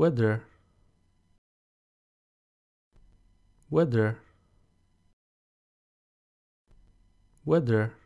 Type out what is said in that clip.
weather weather weather